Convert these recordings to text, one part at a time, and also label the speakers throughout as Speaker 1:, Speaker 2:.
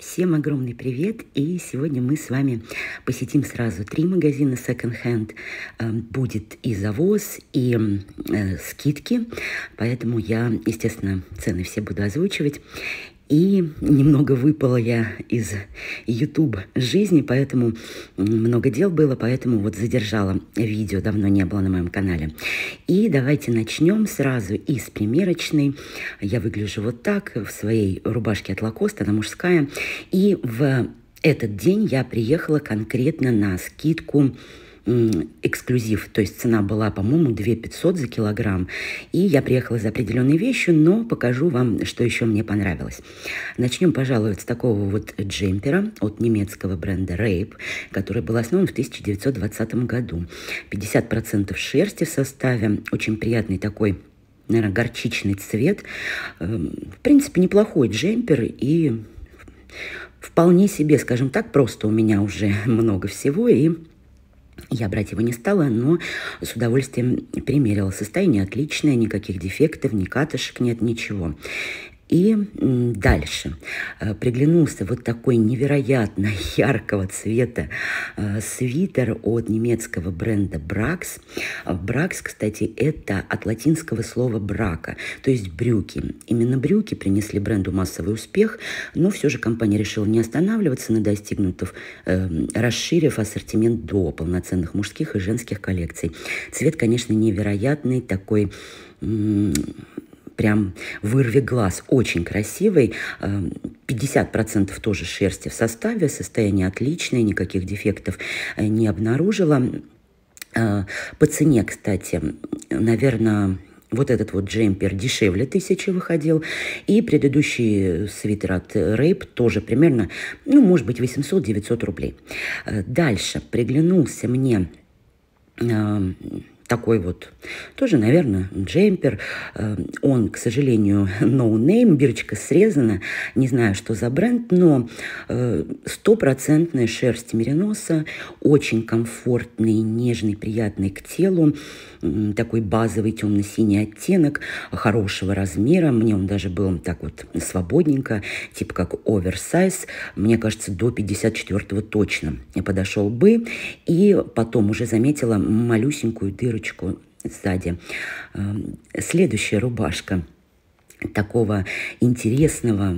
Speaker 1: Всем огромный привет! И сегодня мы с вами посетим сразу три магазина секонд-хенд. Эм, будет и завоз, и э, скидки, поэтому я, естественно, цены все буду озвучивать. И немного выпала я из YouTube жизни, поэтому много дел было, поэтому вот задержала видео, давно не было на моем канале. И давайте начнем сразу из примерочной. Я выгляжу вот так, в своей рубашке от Лакоста, она мужская. И в этот день я приехала конкретно на скидку эксклюзив, то есть цена была, по-моему, 2 500 за килограмм. И я приехала за определенной вещью, но покажу вам, что еще мне понравилось. Начнем, пожалуй, с такого вот джемпера от немецкого бренда Rape, который был основан в 1920 году. 50% шерсти в составе, очень приятный такой наверное, горчичный цвет. Эм, в принципе, неплохой джемпер и вполне себе, скажем так, просто у меня уже много всего, и я брать его не стала, но с удовольствием примерила. Состояние отличное, никаких дефектов, ни катышек нет, ничего. И дальше э, приглянулся вот такой невероятно яркого цвета э, свитер от немецкого бренда Brax. Э, Brax, кстати, это от латинского слова «брака», то есть брюки. Именно брюки принесли бренду массовый успех, но все же компания решила не останавливаться на достигнутых, расширив ассортимент до полноценных мужских и женских коллекций. Цвет, конечно, невероятный, такой прям вырви глаз, очень красивый. 50% эм, тоже шерсти в составе, состояние отличное, никаких дефектов э, не обнаружила. Э, по цене, кстати, наверное, вот этот вот джемпер дешевле тысячи выходил. И предыдущий свитер от Рейп тоже примерно, ну, может быть, 800-900 рублей. Э, дальше приглянулся мне эм, такой вот, тоже, наверное, джемпер. Э, он, к сожалению, no name, бирочка срезана, не знаю, что за бренд, но э, стопроцентная шерсть мериноса, очень комфортный, нежный, приятный к телу такой базовый темно-синий оттенок хорошего размера. Мне он даже был так вот свободненько, типа как оверсайз. Мне кажется, до 54-го точно подошел бы. И потом уже заметила малюсенькую дырочку сзади. Эм, следующая рубашка такого интересного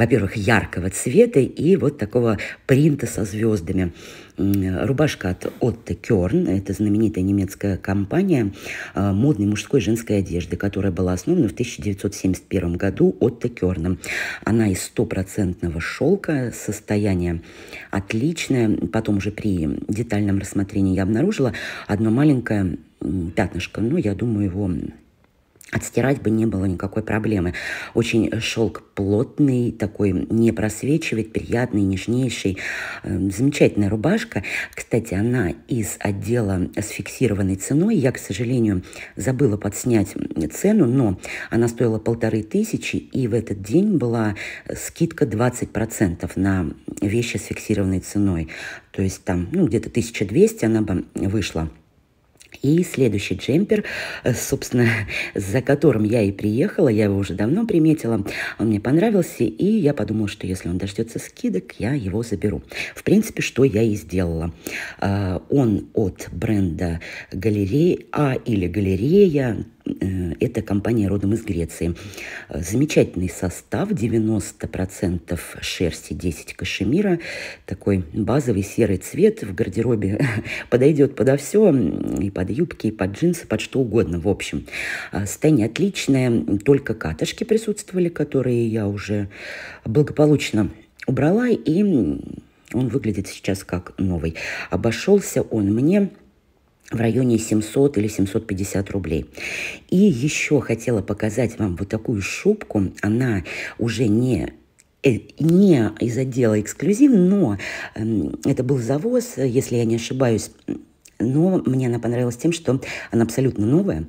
Speaker 1: во-первых, яркого цвета и вот такого принта со звездами. Рубашка от Отто Керн, это знаменитая немецкая компания а, модной мужской и женской одежды, которая была основана в 1971 году Отто Керном. Она из стопроцентного шелка, состояние отличное. Потом уже при детальном рассмотрении я обнаружила одно маленькое пятнышко, ну, я думаю, его Отстирать бы не было никакой проблемы. Очень шелк плотный, такой не просвечивает, приятный, нежнейший. Эм, замечательная рубашка. Кстати, она из отдела с фиксированной ценой. Я, к сожалению, забыла подснять цену, но она стоила полторы тысячи, и в этот день была скидка 20% на вещи с фиксированной ценой. То есть там ну, где-то 1200 она бы вышла. И следующий джемпер, э, собственно, за которым я и приехала, я его уже давно приметила, он мне понравился, и я подумала, что если он дождется скидок, я его заберу. В принципе, что я и сделала. А, он от бренда галерея, а или галерея, Э, Это компания родом из Греции. Замечательный состав, 90% шерсти, 10 кашемира. Такой базовый серый цвет в гардеробе подойдет подо все, и под юбки, и под джинсы, под что угодно, в общем. Состояние а, отличное, только катышки присутствовали, которые я уже благополучно убрала, и он выглядит сейчас как новый. Обошелся он мне в районе 700 или 750 рублей. И еще хотела показать вам вот такую шубку. Она уже не э, не из отдела эксклюзив, но эм, это был завоз, если я не ошибаюсь, но мне она понравилась тем, что она абсолютно новая.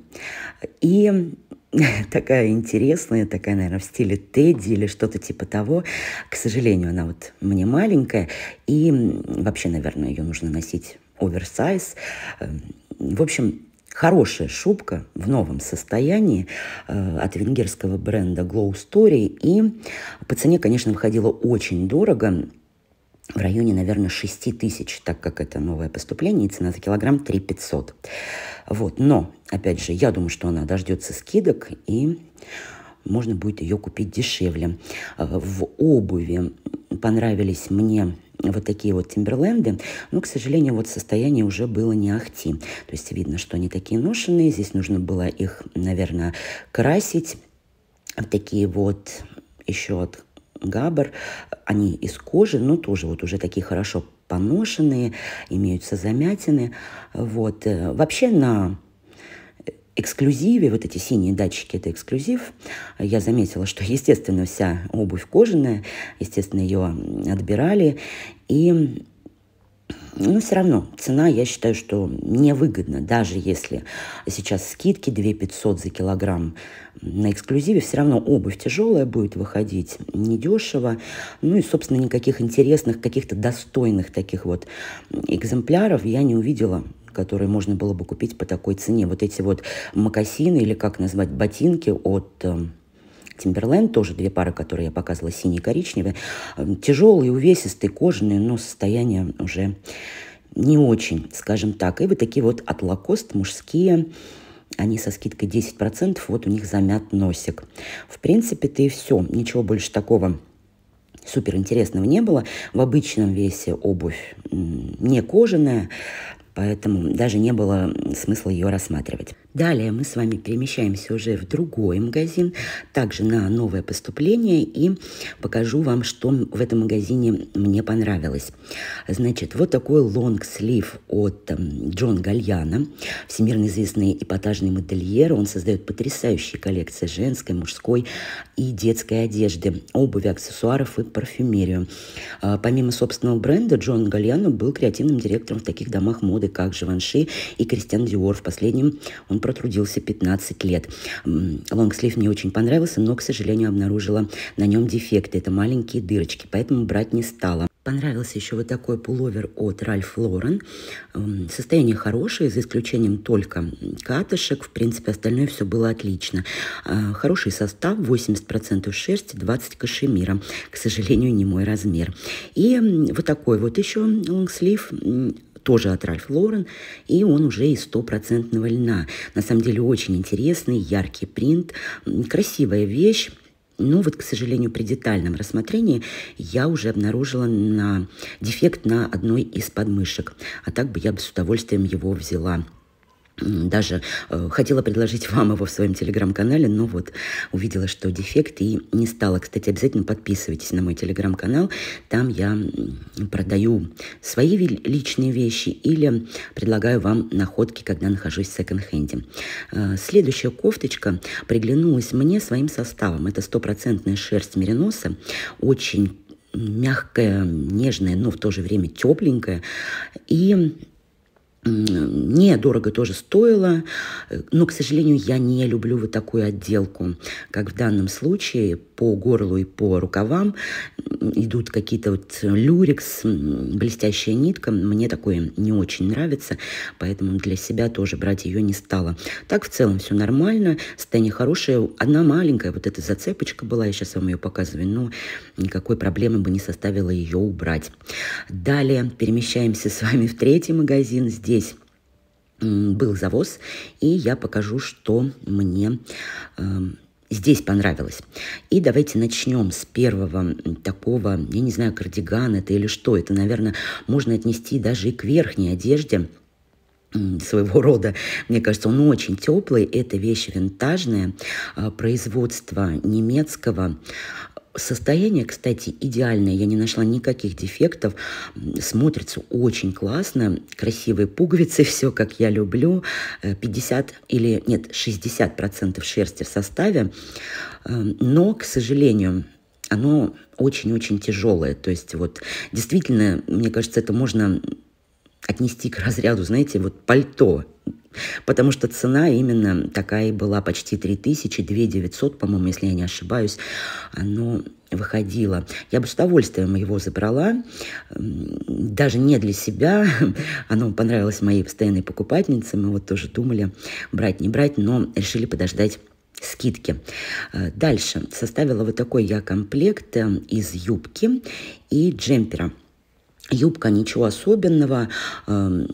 Speaker 1: И такая интересная, такая, наверное, в стиле Тедди или что-то типа того. К сожалению, она вот мне маленькая, и вообще, наверное, ее нужно носить оверсайз. Эм, в общем, Хорошая шубка в новом состоянии э, от венгерского бренда Glow Story. И по цене, конечно, выходила очень дорого. В районе, наверное, 6 тысяч, так как это новое поступление, и цена за килограмм 3 500. Вот. Но, опять же, я думаю, что она дождется скидок, и можно будет ее купить дешевле. Э, в обуви понравились мне вот такие вот Тимберленды, но, к сожалению, вот состояние уже было не ахти. То есть видно, что они такие ношенные, здесь нужно было их, наверное, красить. Такие вот еще от Габар, они из кожи, но тоже вот уже такие хорошо поношенные, имеются замятины. Вот. Э, вообще на эксклюзиве, вот эти синие датчики – это эксклюзив, я заметила, что, естественно, вся обувь кожаная, естественно, ее отбирали, и но ну, все равно цена, я считаю, что невыгодна, даже если сейчас скидки 2500 за килограмм на эксклюзиве, все равно обувь тяжелая будет выходить, недешево. Ну и, собственно, никаких интересных, каких-то достойных таких вот экземпляров я не увидела которые можно было бы купить по такой цене. Вот эти вот макасины или как назвать, ботинки от Тимберленд, эм, тоже две пары, которые я показывала, синие и коричневые, эм, тяжелые, увесистые, кожаные, но состояние уже не очень, скажем так. И вот такие вот от Лакост мужские, они со скидкой 10%, вот у них замят носик. В принципе-то и все, ничего больше такого суперинтересного не было. В обычном весе обувь не кожаная, поэтому даже не было смысла ее рассматривать. Далее мы с вами перемещаемся уже в другой магазин, также на новое поступление, и покажу вам, что в этом магазине мне понравилось. Значит, вот такой лонгслив от эм, Джон Гальяна, всемирно известный эпатажный модельер. Он создает потрясающие коллекции женской, мужской и детской одежды, обуви, аксессуаров и парфюмерию. А, помимо собственного бренда, Джон Гальяно был креативным директором в таких домах моды, как Живанши и Кристиан Диор. В последнем он протрудился 15 лет. Лонгслив мне очень понравился, но, к сожалению, обнаружила на нем дефекты. Это маленькие дырочки, поэтому брать не стала. Понравился еще вот такой пуловер от Ральф Лорен. Состояние хорошее, за исключением только катышек. В принципе, остальное все было отлично. А, хороший состав, 80% шерсти, 20% кашемира. К сожалению, не мой размер. И вот такой вот еще лонгслив тоже от Ральф Лорен, и он уже из стопроцентного льна. На самом деле очень интересный, яркий принт, красивая вещь. но ну вот, к сожалению, при детальном рассмотрении я уже обнаружила на дефект на одной из подмышек. А так бы я бы с удовольствием его взяла даже э, хотела предложить вам его в своем телеграм-канале, но вот увидела, что дефект и не стала. Кстати, обязательно подписывайтесь на мой телеграм-канал. Там я продаю свои личные вещи или предлагаю вам находки, когда нахожусь в секонд-хенде. Э, следующая кофточка приглянулась мне своим составом. Это стопроцентная шерсть мериноса, очень мягкая, нежная, но в то же время тепленькая. И мне дорого тоже стоило, но, к сожалению, я не люблю вот такую отделку, как в данном случае по горлу и по рукавам идут какие-то вот люрикс, блестящая нитка. Мне такое не очень нравится, поэтому для себя тоже брать ее не стала. Так в целом все нормально, состояние хорошее. Одна маленькая вот эта зацепочка была, я сейчас вам ее показываю, но никакой проблемы бы не составило ее убрать. Далее перемещаемся с вами в третий магазин. Здесь здесь был завоз, и я покажу, что мне эм, здесь понравилось. И давайте начнем с первого такого, я не знаю, кардиган это или что. Это, наверное, можно отнести даже и к верхней одежде своего рода. Мне кажется, он очень теплый. Это вещь винтажная, а, производство немецкого. Состояние, кстати, идеальное, я не нашла никаких дефектов, смотрится очень классно, красивые пуговицы, все как я люблю, 50 э, или нет, 60% шерсти в составе, эм, но, к сожалению, оно очень-очень тяжелое, то есть вот действительно, мне кажется, это можно отнести к разряду, знаете, вот пальто, Потому что цена именно такая и была, почти 3000, 2900, по-моему, если я не ошибаюсь. Оно выходило. Я бы с удовольствием его забрала, даже не для себя. Оно понравилось моей постоянной покупательнице. Мы вот тоже думали, брать, не брать, но решили подождать скидки. Э, дальше составила вот такой я комплект э, из юбки и джемпера юбка ничего особенного, эм,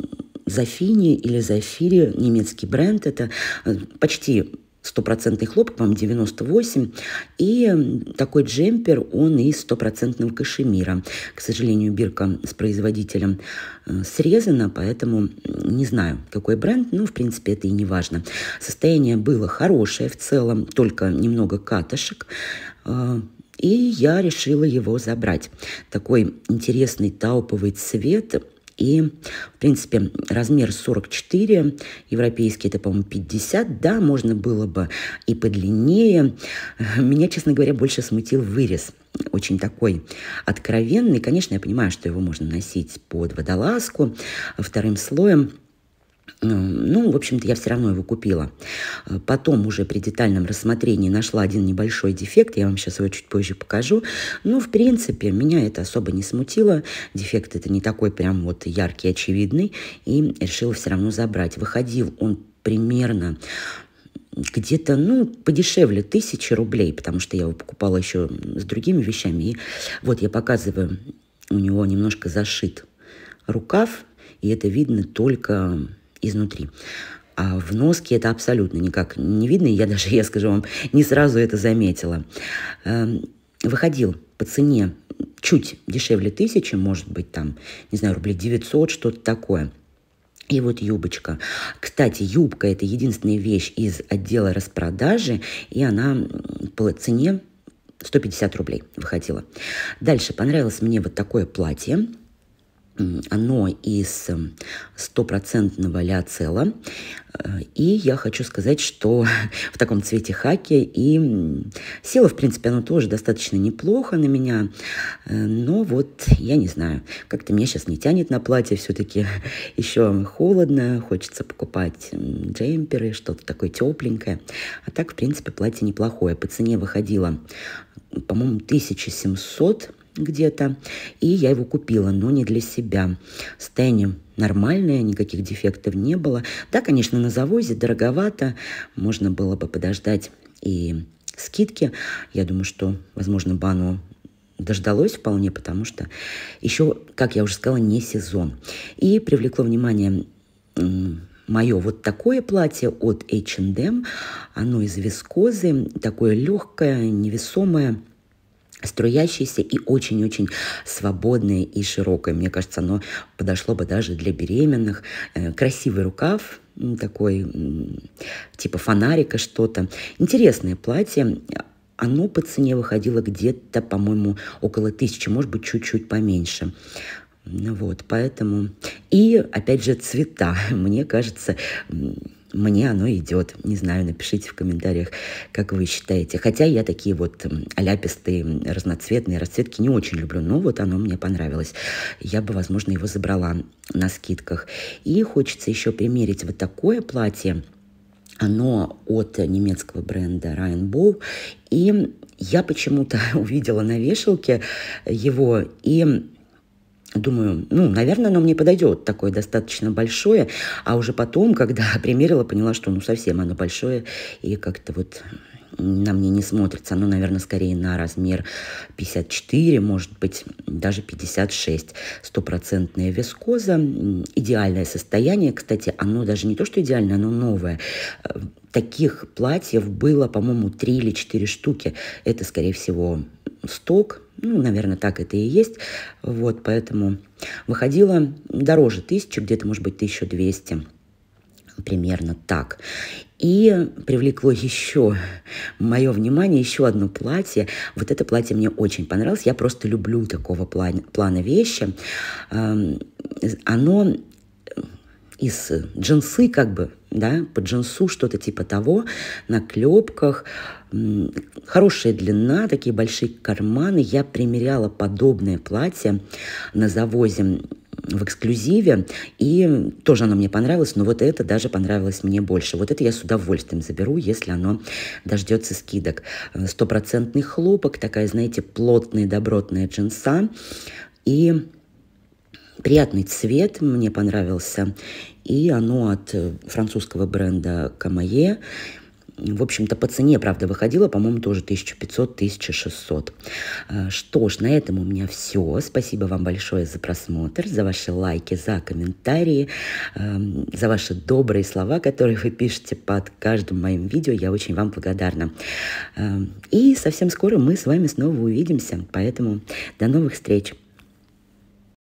Speaker 1: Зафини или Зафири, немецкий бренд, это э, почти стопроцентный хлопок, вам моему 98, и эм, такой джемпер, он из стопроцентного кашемира. К сожалению, бирка с производителем э, срезана, поэтому не знаю, какой бренд, но, в принципе, это и не важно. Состояние было хорошее в целом, только немного катышек, э, и я решила его забрать. Такой интересный тауповый цвет и, в принципе, размер 44, европейский это, по-моему, 50, да, можно было бы и подлиннее. Меня, честно говоря, больше смутил вырез очень такой откровенный. Конечно, я понимаю, что его можно носить под водолазку вторым слоем, ну, в общем-то, я все равно его купила. Потом уже при детальном рассмотрении нашла один небольшой дефект. Я вам сейчас его чуть позже покажу. Но, ну, в принципе, меня это особо не смутило. Дефект это не такой прям вот яркий, очевидный. И решила все равно забрать. Выходил он примерно где-то, ну, подешевле тысячи рублей, потому что я его покупала еще с другими вещами. И вот я показываю, у него немножко зашит рукав, и это видно только изнутри. А в носке это абсолютно никак не видно, я даже, я скажу вам, не сразу это заметила. Эм, выходил по цене чуть дешевле тысячи, может быть, там, не знаю, рублей 900, что-то такое. И вот юбочка. Кстати, юбка – это единственная вещь из отдела распродажи, и она по цене 150 рублей выходила. Дальше понравилось мне вот такое платье – оно из эм, стопроцентного ляцела. Э, и я хочу сказать, что в таком цвете хаки и села, в принципе, оно тоже достаточно неплохо на меня. Э, но вот, я не знаю, как-то меня сейчас не тянет на платье. Все-таки еще холодно, хочется покупать джемперы, что-то такое тепленькое. А так, в принципе, платье неплохое. По цене выходило, по-моему, 1700 где-то, и я его купила, но не для себя. Стэнни нормальная, никаких дефектов не было. Да, конечно, на завозе дороговато, можно было бы подождать и скидки. Я думаю, что, возможно, бы оно дождалось вполне, потому что еще, как я уже сказала, не сезон. И привлекло внимание мое вот такое платье от H&M. Оно из вискозы, такое легкое, невесомое струящееся и очень-очень свободное и широкое. Мне кажется, оно подошло бы даже для беременных. Э, красивый рукав, такой типа фонарика что-то. Интересное платье. Оно по цене выходило где-то, по-моему, около тысячи, может быть, чуть-чуть поменьше. Ну вот, поэтому... И, опять же, цвета. Мне кажется, мне оно идет. Не знаю, напишите в комментариях, как вы считаете. Хотя я такие вот аляпистые, разноцветные расцветки не очень люблю. Но вот оно мне понравилось. Я бы, возможно, его забрала на скидках. И хочется еще примерить вот такое платье. Оно от немецкого бренда Ryan Bow. И я почему-то увидела на вешалке его и Думаю, ну, наверное, оно мне подойдет, такое достаточно большое. А уже потом, когда примерила, поняла, что ну совсем оно большое и как-то вот на мне не смотрится. Оно, ну, наверное, скорее на размер 54, может быть, даже 56. Стопроцентная вискоза. Идеальное состояние. Кстати, оно даже не то, что идеальное, оно новое. Э, таких платьев было, по-моему, 3 или 4 штуки. Это, скорее всего, сток, ну, наверное, так это и есть. Вот, поэтому выходило дороже тысячи, где-то, может быть, 1200 примерно так. И привлекло еще мое внимание, еще одно платье. Вот это платье мне очень понравилось. Я просто люблю такого плана, плана вещи. Эм, оно из джинсы, как бы, да, по джинсу что-то типа того, на клепках, хорошая длина, такие большие карманы. Я примеряла подобное платье на завозе в эксклюзиве, и тоже оно мне понравилось, но вот это даже понравилось мне больше. Вот это я с удовольствием заберу, если оно дождется скидок. Э, стопроцентный хлопок, такая, знаете, плотная, добротная джинса, и приятный цвет мне понравился, и оно от э, французского бренда Камае, в общем-то, по цене, правда, выходила, по-моему, тоже 1500-1600. А, что ж, на этом у меня все. Спасибо вам большое за просмотр, за ваши лайки, за комментарии, эм, за ваши добрые слова, которые вы пишете под каждым моим видео. Я очень вам благодарна. Эм, и совсем скоро мы с вами снова увидимся. Поэтому до новых встреч!